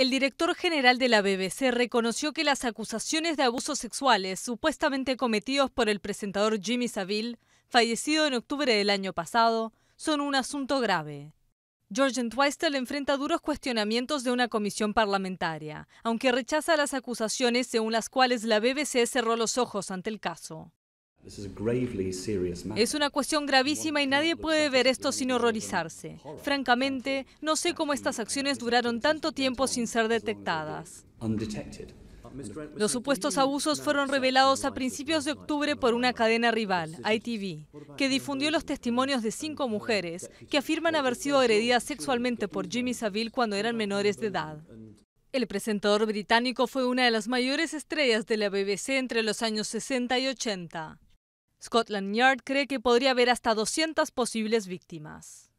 El director general de la BBC reconoció que las acusaciones de abusos sexuales supuestamente cometidos por el presentador Jimmy Savile, fallecido en octubre del año pasado, son un asunto grave. George Entwistle enfrenta duros cuestionamientos de una comisión parlamentaria, aunque rechaza las acusaciones según las cuales la BBC cerró los ojos ante el caso. Es una cuestión gravísima y nadie puede ver esto sin horrorizarse. Francamente, no sé cómo estas acciones duraron tanto tiempo sin ser detectadas. Los supuestos abusos fueron revelados a principios de octubre por una cadena rival, ITV, que difundió los testimonios de cinco mujeres que afirman haber sido agredidas sexualmente por Jimmy Savile cuando eran menores de edad. El presentador británico fue una de las mayores estrellas de la BBC entre los años 60 y 80. Scotland Yard cree que podría haber hasta 200 posibles víctimas.